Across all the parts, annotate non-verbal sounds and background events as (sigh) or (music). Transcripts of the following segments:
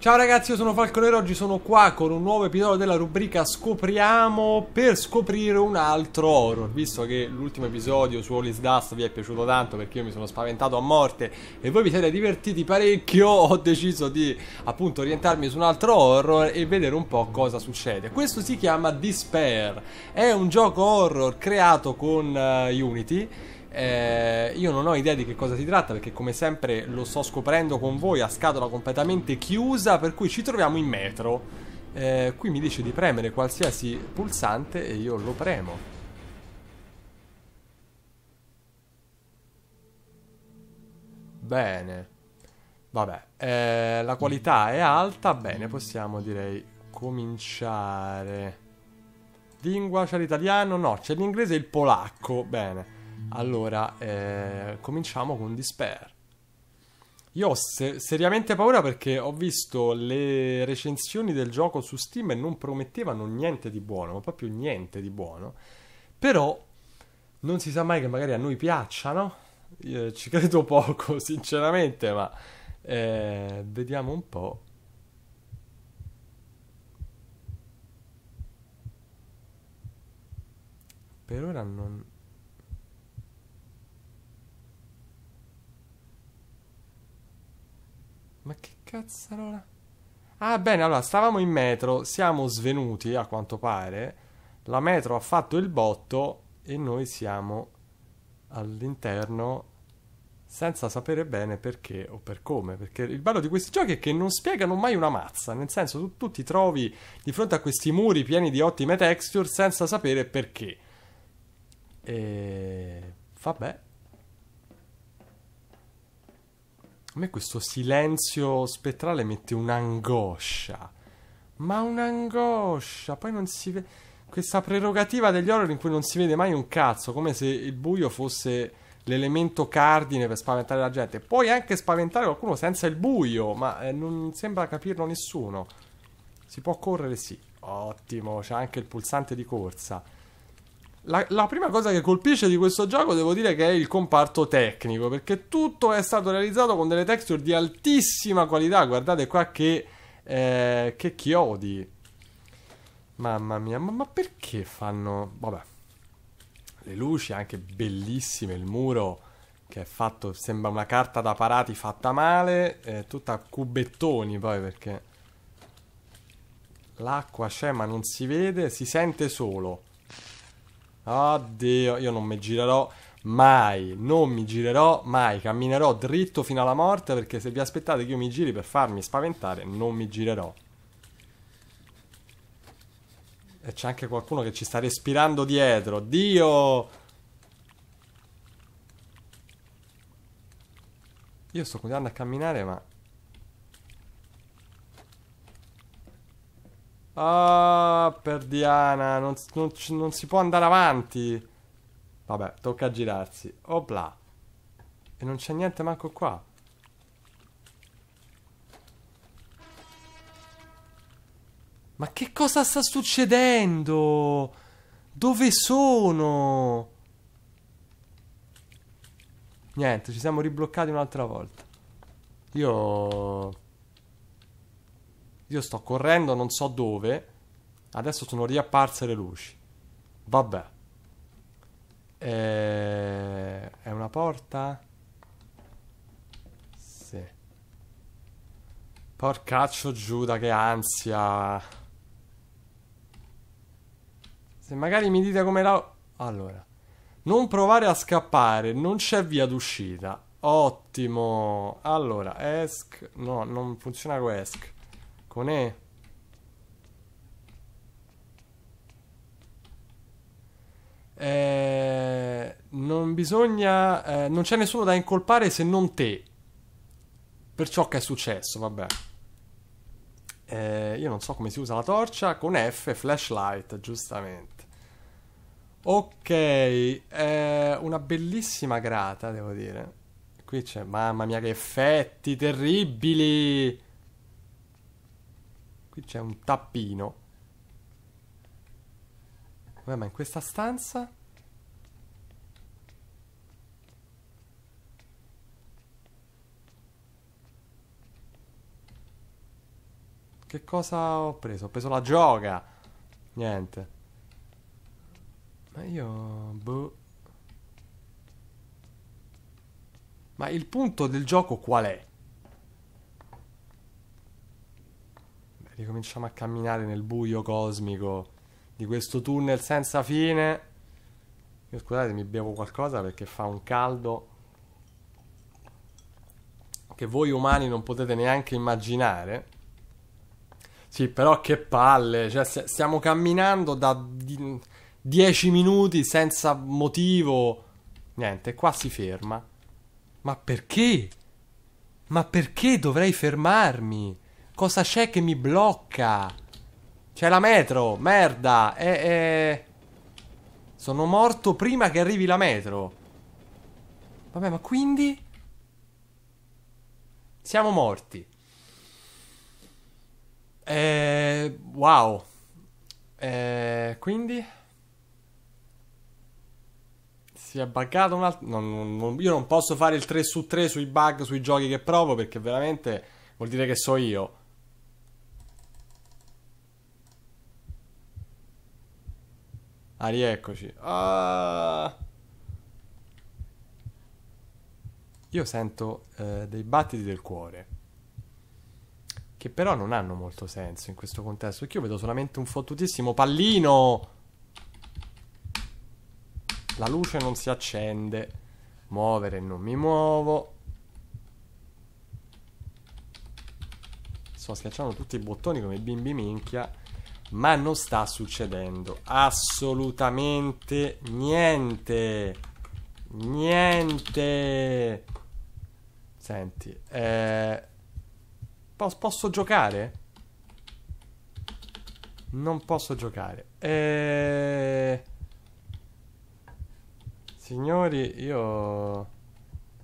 Ciao ragazzi, io sono Falconero, oggi sono qua con un nuovo episodio della rubrica Scopriamo per scoprire un altro horror, visto che l'ultimo episodio su All Dust vi è piaciuto tanto perché io mi sono spaventato a morte e voi vi siete divertiti parecchio, (laughs) ho deciso di appunto orientarmi su un altro horror e vedere un po' cosa succede. Questo si chiama Despair, è un gioco horror creato con uh, Unity eh, io non ho idea di che cosa si tratta perché come sempre lo sto scoprendo con voi a scatola completamente chiusa per cui ci troviamo in metro. Eh, qui mi dice di premere qualsiasi pulsante e io lo premo. Bene. Vabbè, eh, la qualità è alta, bene, possiamo direi cominciare. Lingua c'è l'italiano? No, c'è l'inglese e il polacco, bene. Allora, eh, cominciamo con Despair. Io ho se- seriamente paura perché ho visto le recensioni del gioco su Steam e non promettevano niente di buono, ma proprio niente di buono. Però non si sa mai che magari a noi piacciano. Io ci (laughs) credo poco, sinceramente, ma eh, vediamo un po'. Per ora non... Ma che cazzo allora? Ah, bene, allora, stavamo in metro, siamo svenuti, a quanto pare. La metro ha fatto il botto e noi siamo all'interno senza sapere bene perché o per come, perché il bello di questi giochi è che non spiegano mai una mazza, nel senso tu, tu ti trovi di fronte a questi muri pieni di ottime texture senza sapere perché. E vabbè, A me questo silenzio spettrale mette un'angoscia. Ma un'angoscia! Poi non si vede. Questa prerogativa degli horror in cui non si vede mai un cazzo, come se il buio fosse l'elemento cardine per spaventare la gente. Puoi anche spaventare qualcuno senza il buio, ma eh, non sembra capirlo nessuno. Si può correre, sì. Ottimo, c'è anche il pulsante di corsa. La, la, prima cosa che colpisce di questo gioco devo dire che è il comparto tecnico, perché tutto è stato realizzato con delle texture di altissima qualità. Guardate qua che, eh, che chiodi. Mamma mia, ma, ma, perché fanno... Vabbè, le luci anche bellissime, il muro che è fatto, sembra una carta da parati fatta male, eh, tutta a cubettoni poi perché... L'acqua c'è ma non si vede, si sente solo. Oddio, io non mi girerò mai, non mi girerò mai, camminerò dritto fino alla morte perché se vi aspettate che io mi giri per farmi spaventare, non mi girerò. E c'è anche qualcuno che ci sta respirando dietro. Dio! Io sto continuando a camminare, ma Ah, per Diana, non, non, non, si può andare avanti. Vabbè, tocca girarsi. Opla. E non c'è niente manco qua. Ma che cosa sta succedendo? Dove sono? Niente, ci siamo ribloccati un'altra volta. Io... Io sto correndo non so dove. Adesso sono riapparse le luci. Vabbè. E... Eh, è una porta? Sì. Porcaccio Giuda, che ansia. Se magari mi dite come la... Allora. Non provare a scappare, non c'è via d'uscita. Ottimo. Allora, esc... No, non funziona con esc. کنه eh, non bisogna eh, non c'è nessuno da incolpare se non te per ciò che è successo vabbè eh, io non so come si usa la torcia con F flashlight giustamente ok eh, una bellissima grata devo dire qui c'è mamma mia che effetti terribili Qui c'è un tappino. Vabbè, ma in questa stanza... Che cosa ho preso? Ho preso la gioca! Niente. Ma io... Boh. Ma il punto del gioco qual è? ricominciamo a camminare nel buio cosmico di questo tunnel senza fine. Io scusate, mi bevo qualcosa perché fa un caldo che voi umani non potete neanche immaginare. Sì, però che palle, cioè stiamo camminando da 10 minuti senza motivo. Niente, qua si ferma. Ma perché? Ma perché dovrei fermarmi? Cosa c'è che mi blocca? C'è la metro, merda. E, e... Sono morto prima che arrivi la metro. Vabbè, ma quindi... Siamo morti. E... Eh, wow. E... Eh, quindi... Si è buggato un altro... No, no, no, io non posso fare il 3 su 3 sui bug, sui giochi che provo, perché veramente vuol dire che so io. Ah, rieccoci. Ah. Io sento eh, dei battiti del cuore, che però non hanno molto senso in questo contesto, perché io vedo solamente un fottutissimo pallino. La luce non si accende. Muovere non mi muovo. Sto schiacciando tutti i bottoni come bimbi minchia ma non sta succedendo assolutamente niente. Niente. Senti, eh, posso, posso giocare? Non posso giocare. Eh, signori, io...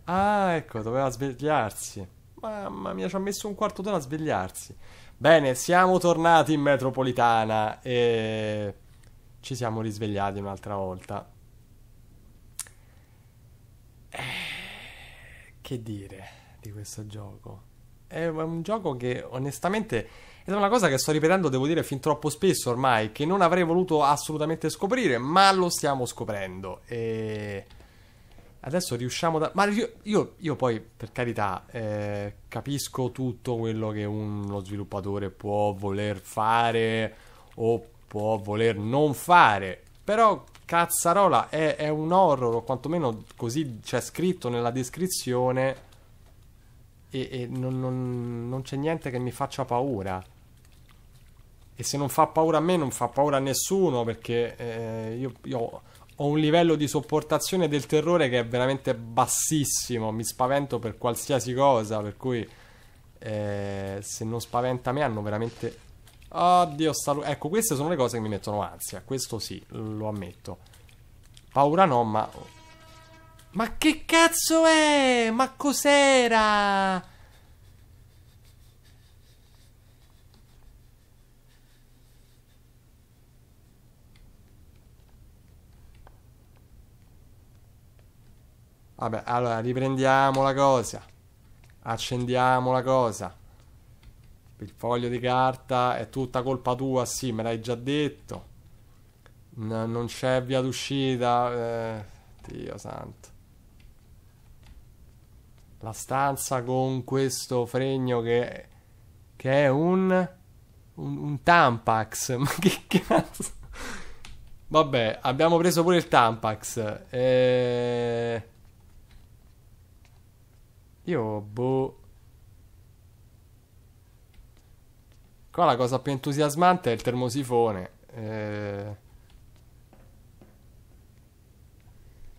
Ah, ecco, doveva svegliarsi. Mamma mia, ci ha messo un quarto d'ora a svegliarsi. Bene, siamo tornati in metropolitana e ci siamo risvegliati un'altra volta. Eh, che dire di questo gioco? È un gioco che onestamente è una cosa che sto ripetendo, devo dire, fin troppo spesso ormai, che non avrei voluto assolutamente scoprire, ma lo stiamo scoprendo. E Adesso riusciamo da... Ma io, io, io poi, per carità, eh, capisco tutto quello che uno sviluppatore può voler fare o può voler non fare. Però, cazzarola, è, è un horror, o quantomeno così c'è scritto nella descrizione e, e non, non, non c'è niente che mi faccia paura. E se non fa paura a me, non fa paura a nessuno, perché eh, io, io ho un livello di sopportazione del terrore che è veramente bassissimo. Mi spavento per qualsiasi cosa. Per cui, eh, se non spaventa me, hanno veramente. Oddio, sta... ecco, queste sono le cose che mi mettono ansia. Questo sì, lo ammetto. Paura no, ma. Ma che cazzo è? Ma cos'era? Vabbè, allora riprendiamo la cosa. Accendiamo la cosa. Il foglio di carta è tutta colpa tua, sì, me l'hai già detto. N- non c'è via d'uscita. Eh, Dio santo. La stanza con questo fregno che, che è un, un, un Tampax. (laughs) Ma che cazzo? Vabbè, abbiamo preso pure il Tampax. Eh... Io, boh... Qua la cosa più entusiasmante è il termosifone. Eh...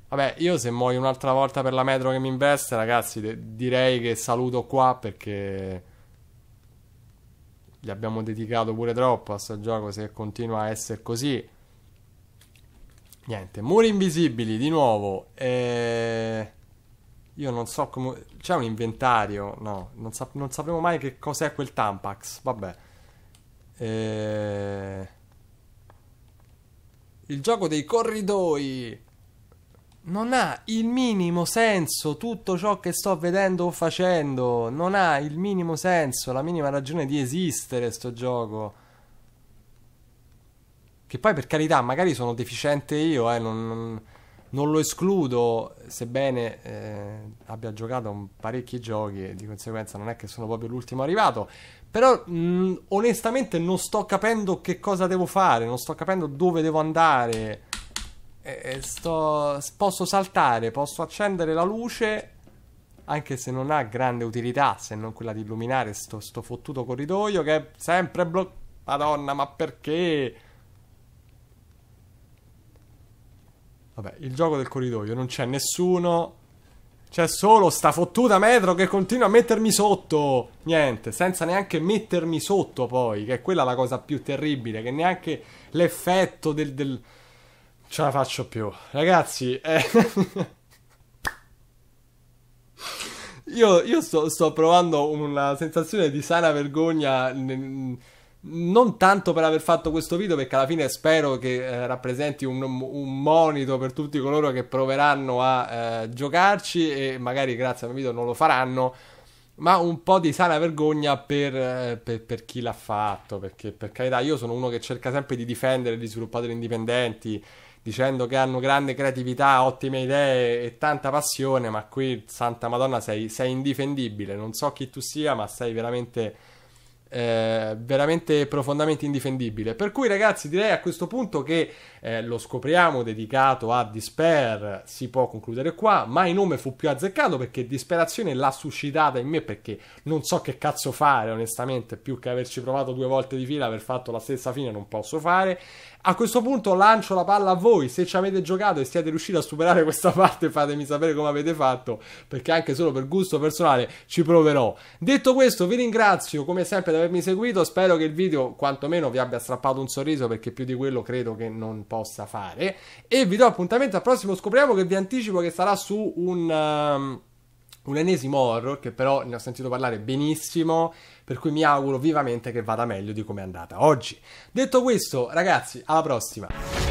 Vabbè, io se muoio un'altra volta per la metro che mi investe, ragazzi, direi che saluto qua perché gli abbiamo dedicato pure troppo a sto gioco se continua a essere così. Niente, muri invisibili di nuovo. Eh... Io non so come. C'è un inventario? No, non, sa... non sapremo mai che cos'è quel Tampax. Vabbè. E... Eh, il gioco dei corridoi. Non ha il minimo senso tutto ciò che sto vedendo o facendo. Non ha il minimo senso, la minima ragione di esistere sto gioco. Che poi per carità, magari sono deficiente io, eh, non... non non lo escludo, sebbene eh, abbia giocato parecchi giochi e di conseguenza non è che sono proprio l'ultimo arrivato. Però mh, mm, onestamente non sto capendo che cosa devo fare, non sto capendo dove devo andare. E, e sto, posso saltare, posso accendere la luce, anche se non ha grande utilità, se non quella di illuminare sto, sto fottuto corridoio che è sempre bloccato. Madonna, ma perché? Vabbè, il gioco del corridoio, non c'è nessuno. C'è solo sta fottuta metro che continua a mettermi sotto. Niente, senza neanche mettermi sotto poi, che è quella la cosa più terribile, che neanche l'effetto del... del... Ce la faccio più. Ragazzi, eh... (laughs) io, io sto, sto, provando una sensazione di sana vergogna. Nel non tanto per aver fatto questo video perché alla fine spero che eh, rappresenti un, un, monito per tutti coloro che proveranno a eh, giocarci e magari grazie al mio video non lo faranno ma un po' di sana vergogna per, eh, per, per chi l'ha fatto perché per carità io sono uno che cerca sempre di difendere gli sviluppatori indipendenti dicendo che hanno grande creatività, ottime idee e tanta passione ma qui santa madonna sei, sei indifendibile non so chi tu sia ma sei veramente eh, veramente profondamente indifendibile. Per cui, ragazzi, direi a questo punto che eh, lo scopriamo dedicato a Despair si può concludere qua. Mai nome fu più azzeccato perché disperazione l'ha suscitata in me perché non so che cazzo fare, onestamente, più che averci provato due volte di fila, aver fatto la stessa fine non posso fare. A questo punto lancio la palla a voi, se ci avete giocato e siete riusciti a superare questa (laughs) parte fatemi sapere come avete fatto, perché anche solo per gusto personale ci proverò. Detto questo vi ringrazio come sempre di avermi seguito, spero che il video quantomeno vi abbia strappato un sorriso perché più di quello credo che non possa fare e vi do appuntamento al prossimo scopriamo che vi anticipo che sarà su un... Um un ennesimo horror che però ne ho sentito parlare benissimo, per cui mi auguro vivamente che vada meglio di come è andata oggi. Detto questo, ragazzi, alla prossima!